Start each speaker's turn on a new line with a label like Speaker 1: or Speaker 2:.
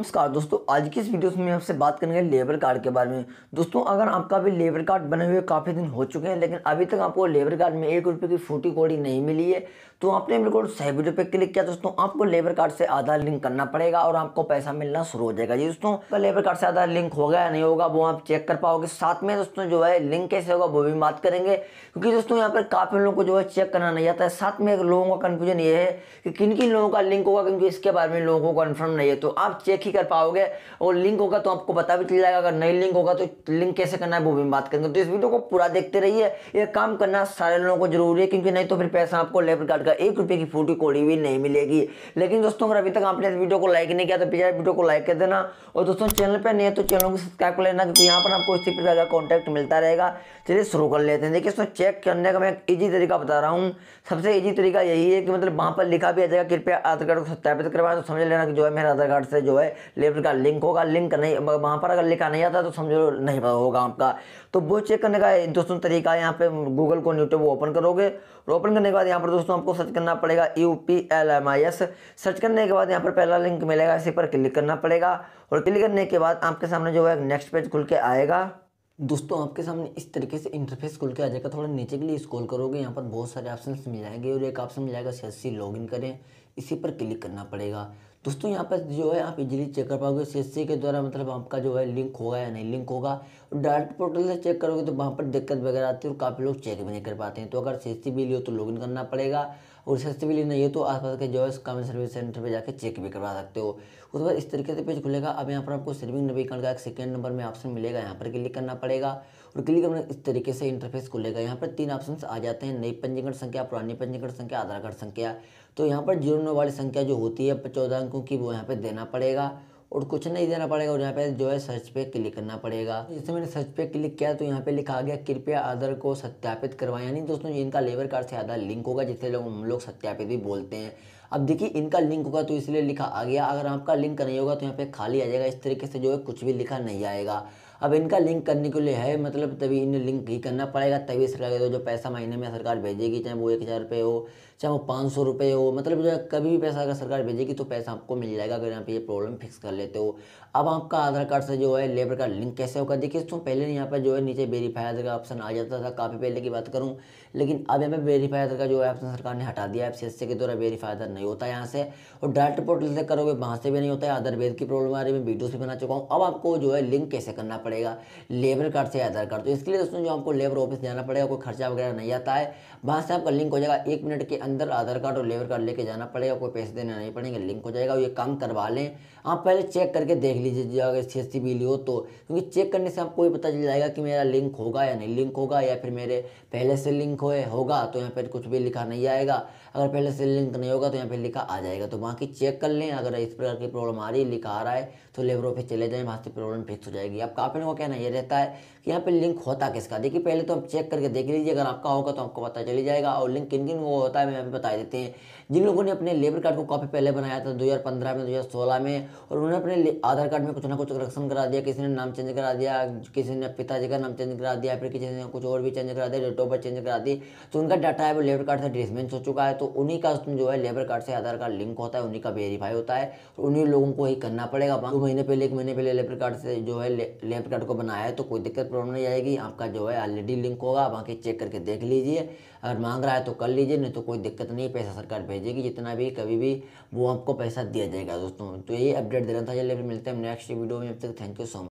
Speaker 1: नमस्कार दोस्तों आज की इस वीडियो में आपसे बात करेंगे लेबर कार्ड के बारे में दोस्तों अगर आपका भी लेबर कार्ड बने हुए काफ़ी दिन हो चुके हैं लेकिन अभी तक आपको लेबर कार्ड में एक रुपये की फोटी कोडी नहीं मिली है तो आपने बिल्कुल सही वीडियो पर क्लिक किया दोस्तों आपको लेबर कार्ड से आधार लिंक करना पड़ेगा और आपको पैसा मिलना शुरू हो जाएगा जी दोस्तों तो लेबर कार्ड से आधार लिंक होगा या नहीं होगा वो आप चेक कर पाओगे साथ में दोस्तों जो है लिंक कैसे होगा वो भी बात करेंगे क्योंकि दोस्तों यहाँ पर काफ़ी लोगों को जो है चेक करना नहीं आता है साथ में लोगों का कन्फ्यूजन ये है कि किन किन लोगों का लिंक होगा क्योंकि इसके बारे में लोगों को कन्फर्म नहीं है तो आप चेक ही कर पाओगे और लिंक होगा तो आपको पता भी चल जाएगा अगर नहीं लिंक होगा तो लिंक कैसे करना है वो भी बात करेंगे तो इस वीडियो को पूरा देखते रहिए ये काम करना सारे लोगों को जरूरी है क्योंकि नहीं तो फिर पैसा आपको लेबर कार्ड का एक रुपये की फोटो कोड़ी भी नहीं मिलेगी लेकिन दोस्तों अगर अभी तक आपने इस वीडियो को लाइक नहीं किया तो पिछले वीडियो को लाइक कर देना और दोस्तों चैनल पर नहीं है तो चैनल को सब्सक्राइब कर लेना क्योंकि यहाँ पर आपको इसी प्रकार का कॉन्टैक्ट मिलता रहेगा चलिए शुरू कर लेते हैं देखिए इसमें चेक करने का मैं ईजी तरीका बता रहा हूँ सबसे ईजी तरीका यही है कि मतलब वहाँ पर लिखा भी आ जाएगा कृपया आधार कार्ड को सत्यापित करवाएं तो समझ लेना कि जो है मेरा आधार कार्ड से जो है लेफ्ट का लिंक होगा लिंक नहीं वहाँ पर अगर लिखा नहीं आता तो समझो नहीं होगा आपका तो वो चेक करने का दोस्तों तरीका यहाँ पे गूगल को यूट्यूब ओपन करोगे और ओपन करने के बाद यहाँ पर दोस्तों आपको सर्च करना पड़ेगा U P L M I S search करने के बाद यहाँ पर पहला लिंक मिलेगा इसी पर क्लिक करना पड़ेगा और क्लिक करने के बाद आपके सामने जो है नेक्स्ट पेज खुल के आएगा दोस्तों आपके सामने इस तरीके से इंटरफेस खुल के आ जाएगा थोड़ा नीचे के लिए स्क्रॉल करोगे यहाँ पर बहुत सारे ऑप्शन मिल जाएंगे और एक ऑप्शन मिल जाएगा सी लॉगिन करें इसी पर क्लिक करना पड़ेगा दोस्तों यहाँ पर जो है आप इजीली चेक कर पाओगे सी के द्वारा मतलब आपका जो है लिंक होगा या नहीं लिंक होगा और डायरेक्ट पोर्टल से चेक करोगे तो वहाँ पर दिक्कत वगैरह आती है और काफ़ी लोग चेक भी नहीं कर पाते हैं तो अगर सी भी लियो तो लॉगिन करना पड़ेगा और सी भी लिए नहीं है तो आसपास के जो है कमेंट सर्विस सेंटर पर जाकर चेक भी करवा सकते हो उसके बाद इस तरीके से पेज खुलेगा अब यहाँ पर आपको सेविंग नवीकरण का एक सेकेंड नंबर में ऑप्शन मिलेगा यहाँ पर क्लिक करना पड़ेगा और क्लिक करना इस तरीके से इंटरफेस खुलेगा यहाँ पर तीन ऑप्शन आ जाते हैं नई पंजीकरण संख्या पुरानी पंजीकरण संख्या आधार कार्ड संख्या तो यहाँ पर जीरो नौ वाली संख्या जो होती है चौदह अंकों की वो यहाँ पर देना पड़ेगा और कुछ नहीं देना पड़ेगा और यहाँ पे जो है सर्च पे क्लिक करना पड़ेगा जैसे मैंने सर्च पे क्लिक किया तो यहाँ पे लिखा आ गया कृपया आधार को सत्यापित करवाएं यानी दोस्तों इनका लेबर कार्ड से आधार लिंक होगा जिसे लोग हम लोग सत्यापित भी बोलते हैं अब देखिए इनका लिंक होगा तो इसलिए लिखा आ गया अगर आपका लिंक नहीं होगा तो यहाँ पे खाली आ जाएगा इस तरीके से जो है कुछ भी लिखा नहीं आएगा अब इनका लिंक करने के लिए है मतलब तभी इन्हें लिंक ही करना पड़ेगा तभी सरकार तो जो पैसा महीने में सरकार भेजेगी चाहे वो एक हज़ार रुपये हो चाहे वो पाँच सौ रुपये हो मतलब जो कभी भी पैसा अगर सरकार भेजेगी तो पैसा आपको मिल जाएगा अगर यहाँ पे ये प्रॉब्लम फिक्स कर लेते हो अब आपका आधार कार्ड से जो है लेबर कार्ड लिंक कैसे होगा देखिए इसमें पहले यहाँ पर जो है नीचे वेरीफाई आधार का ऑप्शन आ जाता था काफ़ी पहले की बात करूँ लेकिन अब यहाँ पर वेरीफाई आधार का जो है ऑप्शन सरकार ने हटा दिया एफ सी के द्वारा वेरीफाई आधार नहीं होता यहाँ से और डायरेक्ट पोर्टल से करोगे वहाँ से भी नहीं होता है आधार वेद की प्रॉब्लम आ रही है मैं वीडियो से बना चुका हूँ अब आपको जो है लिंक कैसे करना पड़ेगा लेबर कार्ड से आधार कार्ड तो इसके लिए दोस्तों जो आपको लेबर ऑफिस जाना पड़ेगा कोई खर्चा वगैरह नहीं आता है वहाँ से आपका लिंक हो जाएगा एक मिनट के अंदर आधार कार्ड और लेबर कार्ड लेके जाना पड़ेगा कोई पैसे देने नहीं पड़ेंगे लिंक हो जाएगा ये काम करवा लें आप पहले चेक करके देख लीजिए अगर सी एस लियो तो क्योंकि चेक करने से आपको ये पता चल जाएगा कि मेरा लिंक होगा या नहीं लिंक होगा या फिर मेरे पहले से लिंक होए होगा तो यहाँ पर कुछ भी लिखा नहीं आएगा अगर पहले से लिंक नहीं होगा तो यहाँ पे लिखा आ जाएगा तो वहाँ की चेक कर लें अगर इस प्रकार की प्रॉब्लम आ रही है लिखा आ रहा है तो लेबरों पे चले जाएं वहाँ से प्रॉब्लम फिक्स हो जाएगी काफ़ी लोगों का कहना ये रहता है कि यहाँ पे लिंक होता किसका देखिए पहले तो आप चेक करके देख लीजिए अगर आपका होगा तो आपको पता चली जाएगा और लिंक किन किन को होता है मैं अभी बता देते हैं जिन लोगों ने अपने लेबर कार्ड को कॉपी पहले बनाया था 2015 में 2016 में और उन्होंने अपने आधार कार्ड में कुछ ना कुछ रकम करा दिया किसी ने नाम चेंज करा दिया किसी ने पिताजी का नाम चेंज करा दिया फिर किसी ने कुछ और भी चेंज करा दिया डेट ऑफ बर्थ चेंज करा दी तो उनका डाटा है वो लेबर कार्ड से डिसमेंस हो चुका है तो उन्हीं का जो है लेबर कार्ड कार्ड से आधार कार्ड लिंक होता है उन्हीं का वेरीफाई होता है उन्हीं लोगों को ही करना पड़ेगा दो महीने पहले एक महीने पहले लेबर कार्ड से जो है लेबर कार्ड को बनाया है तो कोई दिक्कत प्रॉब्लम नहीं आएगी आपका जो है ऑलरेडी लिंक होगा आप आके चेक करके देख लीजिए अगर मांग रहा है तो कर लीजिए नहीं तो कोई दिक्कत नहीं पैसा सरकार भेजेगी जितना भी कभी भी वो आपको पैसा दिया जाएगा दोस्तों तो ये अपडेट देना था चलिए मिलते हैं नेक्स्ट वीडियो में अब तक थैंक यू सो मच